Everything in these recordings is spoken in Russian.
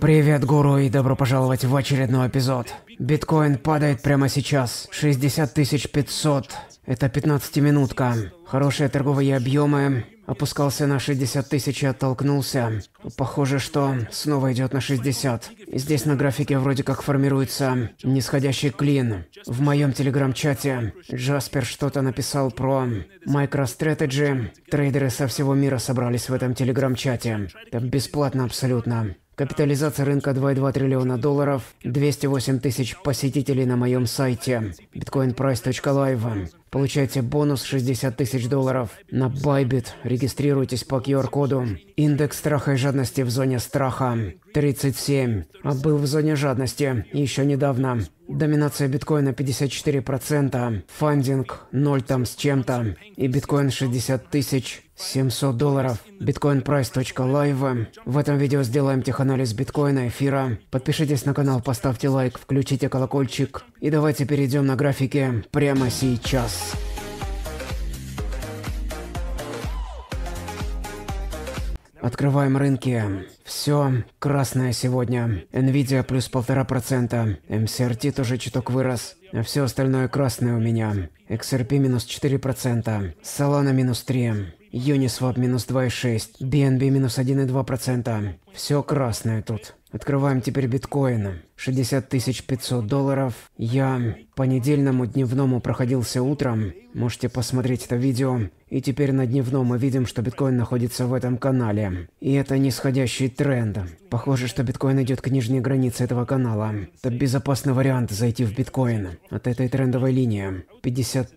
Привет, гуру, и добро пожаловать в очередной эпизод. Биткоин падает прямо сейчас. 60 500. Это 15-минутка. Хорошие торговые объемы. Опускался на 60 тысяч и оттолкнулся. Похоже, что снова идет на 60. И Здесь на графике вроде как формируется нисходящий клин. В моем телеграм-чате Джаспер что-то написал про MicroStrategy. Трейдеры со всего мира собрались в этом телеграм-чате. Там бесплатно абсолютно. Капитализация рынка 2,2 триллиона долларов, 208 тысяч посетителей на моем сайте bitcoinprice.live. Получайте бонус 60 тысяч долларов на Bybit. Регистрируйтесь по QR-коду. Индекс страха и жадности в зоне страха 37, а был в зоне жадности еще недавно. Доминация биткоина 54%, фандинг 0 там с чем-то и биткоин 60 тысяч 700 долларов. Bitcoinprice.live. В этом видео сделаем теханализ биткоина, эфира. Подпишитесь на канал, поставьте лайк, включите колокольчик. И давайте перейдем на графике прямо сейчас. Открываем рынки. Все красное сегодня. Nvidia плюс полтора процента. MCRT тоже чуток вырос. А все остальное красное у меня. XRP минус 4%. Solana минус 3%. Uniswap минус 2,6, BNB минус 1,2%. Все красное тут. Открываем теперь биткоины. 60 500 долларов. Я по недельному дневному проходился утром. Можете посмотреть это видео. И теперь на дневном мы видим, что биткоин находится в этом канале. И это нисходящий тренд. Похоже, что биткоин идет к нижней границе этого канала. Это безопасный вариант зайти в биткоин от этой трендовой линии. 50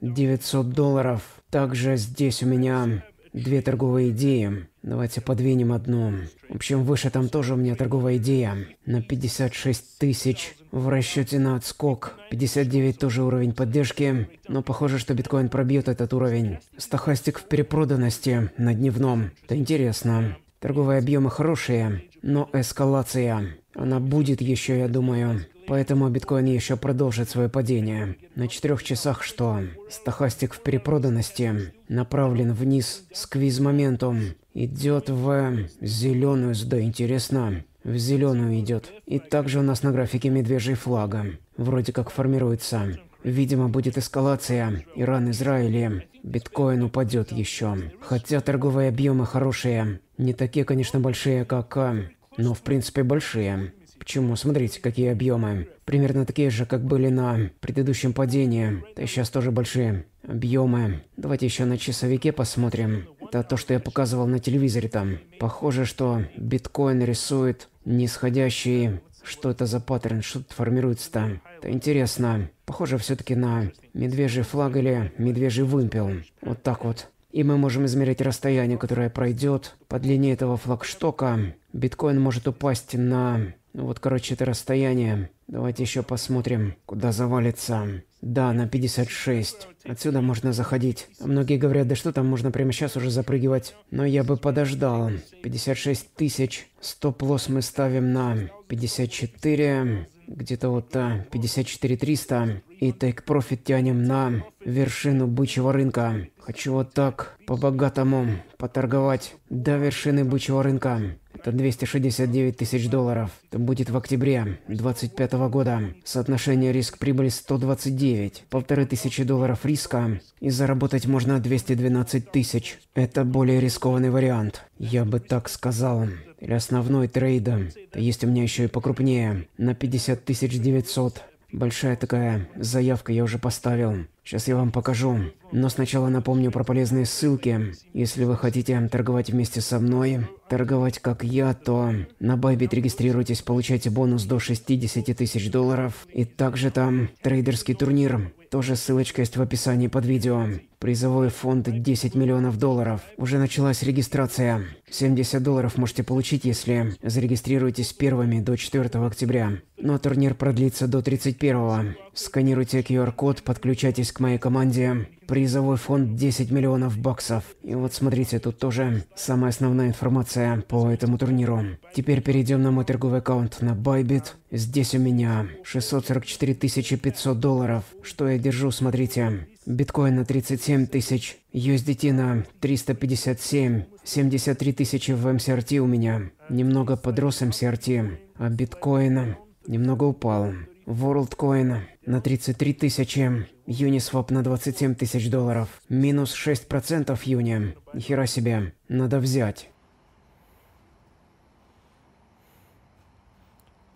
900 долларов. Также здесь у меня две торговые идеи. Давайте подвинем одну. В общем, выше там тоже у меня торговая идея. На 56 тысяч в расчете на отскок. 59 тоже уровень поддержки, но похоже, что биткоин пробьет этот уровень. Стахастик в перепроданности на дневном. Это интересно. Торговые объемы хорошие, но эскалация. Она будет еще, я думаю. Поэтому биткоин еще продолжит свое падение. На четырех часах что? Стахастик в перепроданности направлен вниз с квиз-моментум. Идет в зеленую, да интересно. В зеленую идет. И также у нас на графике медвежий флага. Вроде как формируется. Видимо, будет эскалация. Иран-Израиль. Биткоин упадет еще. Хотя торговые объемы хорошие. Не такие, конечно, большие, как... Э, но, в принципе, большие. Почему? Смотрите, какие объемы. Примерно такие же, как были на предыдущем падении. Да и сейчас тоже большие объемы. Давайте еще на часовике посмотрим. Это то, что я показывал на телевизоре там. Похоже, что биткоин рисует нисходящий... Что это за паттерн? Что тут формируется-то? Это интересно. Похоже все-таки на медвежий флаг или медвежий вымпел. Вот так вот. И мы можем измерить расстояние, которое пройдет по длине этого флагштока. Биткоин может упасть на ну вот, короче, это расстояние. Давайте еще посмотрим, куда завалится. Да, на 56. Отсюда можно заходить. Многие говорят, да что там, можно прямо сейчас уже запрыгивать. Но я бы подождал. 56 тысяч. Стоп-лосс мы ставим на 54. Где-то вот 54 э, 300. И тейк-профит тянем на вершину бычьего рынка. Хочу вот так по-богатому поторговать до вершины бычьего рынка. Это 269 тысяч долларов. Это будет в октябре 25 года. Соотношение риск-прибыль 129. Полторы тысячи долларов риска. И заработать можно 212 тысяч. Это более рискованный вариант. Я бы так сказал. Или основной трейд. Есть у меня еще и покрупнее. На 50 тысяч 900. Большая такая заявка я уже поставил. Сейчас я вам покажу. Но сначала напомню про полезные ссылки. Если вы хотите торговать вместе со мной, торговать как я, то на Байбит регистрируйтесь, получайте бонус до 60 тысяч долларов. И также там трейдерский турнир. Тоже ссылочка есть в описании под видео. Призовой фонд 10 миллионов долларов. Уже началась регистрация. 70 долларов можете получить, если зарегистрируетесь первыми до 4 октября. Но турнир продлится до 31. Сканируйте QR-код, подключайтесь к моей команде. Призовой фонд 10 миллионов баксов. И вот смотрите, тут тоже самая основная информация по этому турниру. Теперь перейдем на мой торговый аккаунт на Bybit. Здесь у меня 644 500 долларов. Что я держу, смотрите. Биткоин на 37 тысяч, USDT на 357, 73 тысячи в MCRT эм у меня. Немного подрос MCRT, эм а биткоин немного упал. WorldCoin на 33 тысячи, Uniswap на 27 тысяч долларов, минус 6% июня. Хера себе, надо взять.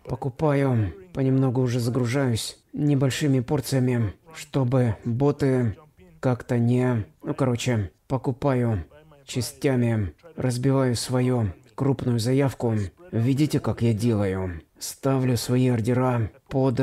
Покупаю, понемногу уже загружаюсь, небольшими порциями, чтобы боты как-то не... Ну, короче, покупаю частями, разбиваю свою крупную заявку. Видите, как я делаю? Ставлю свои ордера под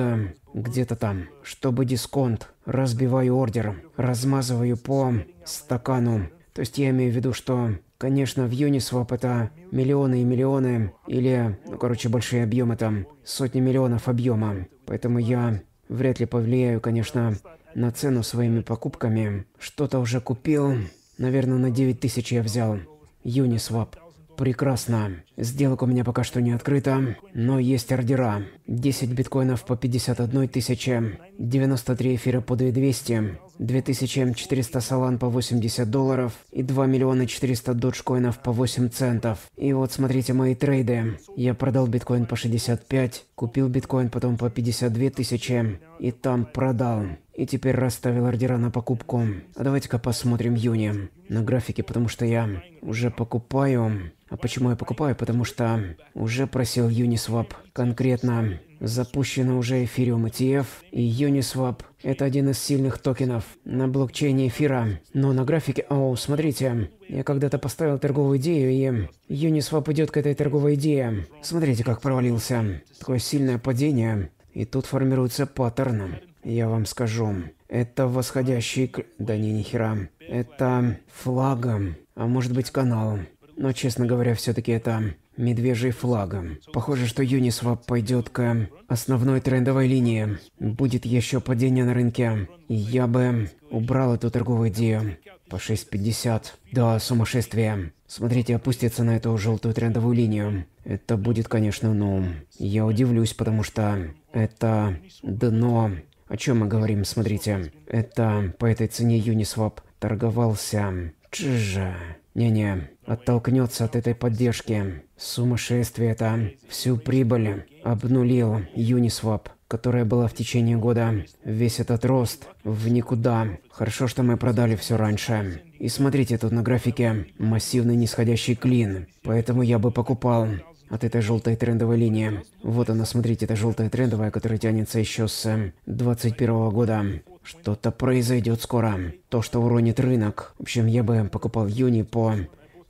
где-то там, чтобы дисконт. Разбиваю ордером, размазываю по стакану. То есть я имею в виду, что, конечно, в Uniswap это миллионы и миллионы, или, ну, короче, большие объемы там, сотни миллионов объема. Поэтому я вряд ли повлияю, конечно, на цену своими покупками. Что-то уже купил, наверное, на 9000 я взял. Uniswap. Прекрасно. Сделок у меня пока что не открыто, но есть ордера. 10 биткоинов по 51 тысяче, 93 эфира по 2200, 2400 салан по 80 долларов и 2 миллиона 400 доджкоинов по 8 центов. И вот смотрите мои трейды. Я продал биткоин по 65, купил биткоин потом по 52 тысячи и там продал и теперь расставил ордера на покупку. А давайте-ка посмотрим Юни на графике, потому что я уже покупаю. А почему я покупаю? Потому что уже просил Uniswap. Конкретно запущено уже Ethereum ETF и Uniswap. Это один из сильных токенов на блокчейне эфира. Но на графике... О, смотрите, я когда-то поставил торговую идею, и Uniswap идет к этой торговой идее. Смотрите, как провалился. Такое сильное падение. И тут формируется паттерн. Я вам скажу, это восходящий... К... Да не, нихера. Это флагом, а может быть каналом. Но, честно говоря, все-таки это медвежий флагом. Похоже, что Uniswap пойдет к основной трендовой линии. Будет еще падение на рынке. я бы убрал эту торговую идею. По 6.50. Да, сумасшествие. Смотрите, опустится на эту желтую трендовую линию. Это будет, конечно, ну... Я удивлюсь, потому что это дно о чем мы говорим, смотрите. Это по этой цене Uniswap торговался. Чжа. Не-не, оттолкнется от этой поддержки. Сумасшествие это. Всю прибыль обнулил Uniswap которая была в течение года. Весь этот рост в никуда. Хорошо, что мы продали все раньше. И смотрите тут на графике. Массивный нисходящий клин. Поэтому я бы покупал от этой желтой трендовой линии. Вот она, смотрите, эта желтая трендовая, которая тянется еще с 21 э, года. Что-то произойдет скоро. То, что уронит рынок. В общем, я бы покупал юни по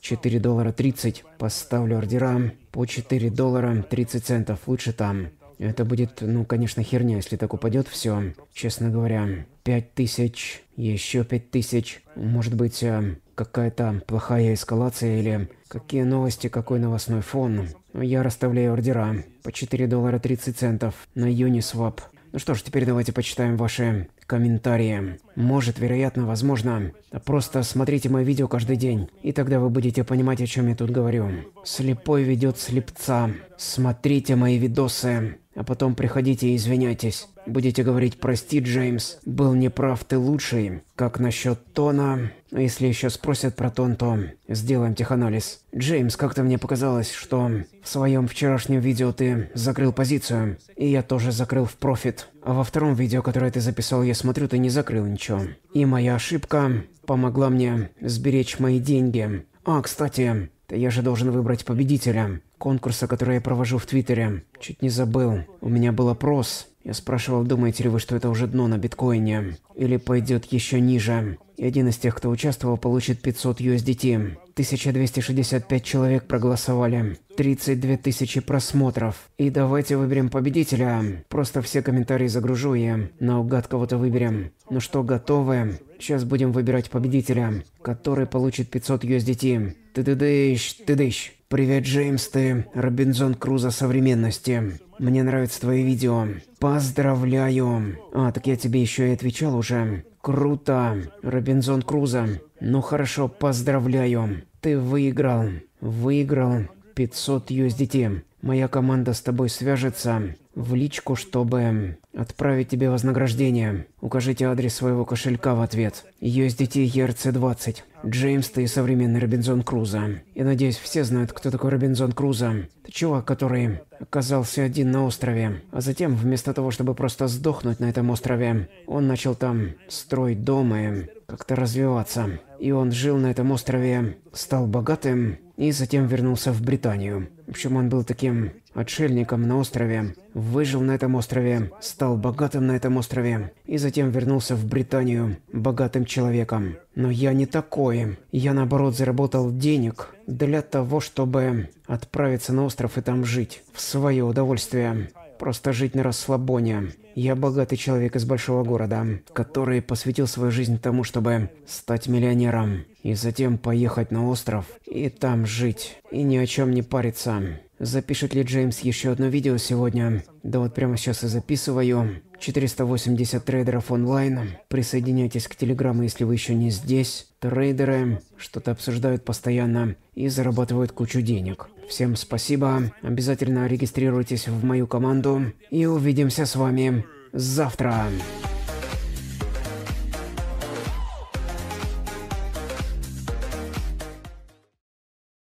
4 доллара 30, поставлю ордера по 4 доллара 30 центов, лучше там. Это будет, ну, конечно, херня, если так упадет все. Честно говоря, 5000, еще 5000, может быть, э, какая-то плохая эскалация или Какие новости, какой новостной фон. Я расставляю ордера. По 4 доллара 30 центов на Uniswap. Ну что ж, теперь давайте почитаем ваши комментарии. Может, вероятно, возможно. Просто смотрите мои видео каждый день, и тогда вы будете понимать, о чем я тут говорю. Слепой ведет слепца. Смотрите мои видосы, а потом приходите и извиняйтесь. Будете говорить «Прости, Джеймс, был неправ, ты лучший». Как насчет тона? Если еще спросят про тон, то сделаем теханализ. Джеймс, как-то мне показалось, что в своем вчерашнем видео ты закрыл позицию, и я тоже закрыл в профит. А во втором видео, которое ты записал, я смотрю, ты не закрыл ничего. И моя ошибка помогла мне сберечь мои деньги. А, кстати, я же должен выбрать победителя конкурса, который я провожу в Твиттере. Чуть не забыл. У меня был опрос я спрашивал, думаете ли вы, что это уже дно на биткоине, или пойдет еще ниже. И один из тех, кто участвовал, получит 500 USDT. 1265 человек проголосовали, 32 тысячи просмотров. И давайте выберем победителя. Просто все комментарии загружу и наугад кого-то выберем. Ну что, готовы? Сейчас будем выбирать победителя, который получит 500 USDT. Ты-ты-дыщ, ты-дыщ. Привет, Джеймс, ты Робинзон Круза современности. Мне нравятся твои видео. Поздравляю. А, так я тебе еще и отвечал уже. Круто, Робинзон Круза. Ну хорошо, поздравляю. Ты выиграл. Выиграл 500 USDT. Моя команда с тобой свяжется в личку, чтобы отправить тебе вознаграждение. Укажите адрес своего кошелька в ответ. USDT ERC20. Джеймс, ты современный Робинзон Круза. И надеюсь, все знают, кто такой Робинзон Круза. Это чувак, который оказался один на острове. А затем, вместо того, чтобы просто сдохнуть на этом острове, он начал там строить дом и как-то развиваться. И он жил на этом острове, стал богатым и затем вернулся в Британию. В общем, он был таким отшельником на острове, выжил на этом острове, стал богатым на этом острове и затем вернулся в Британию богатым человеком. Но я не такой. Я наоборот заработал денег для того, чтобы отправиться на остров и там жить в свое удовольствие. Просто жить на расслабоне. Я богатый человек из большого города, который посвятил свою жизнь тому, чтобы стать миллионером. И затем поехать на остров и там жить. И ни о чем не париться. Запишет ли Джеймс еще одно видео сегодня? Да вот прямо сейчас и записываю. 480 трейдеров онлайн. Присоединяйтесь к Телеграмму, если вы еще не здесь. Трейдеры что-то обсуждают постоянно и зарабатывают кучу денег. Всем спасибо. Обязательно регистрируйтесь в мою команду. И увидимся с вами завтра.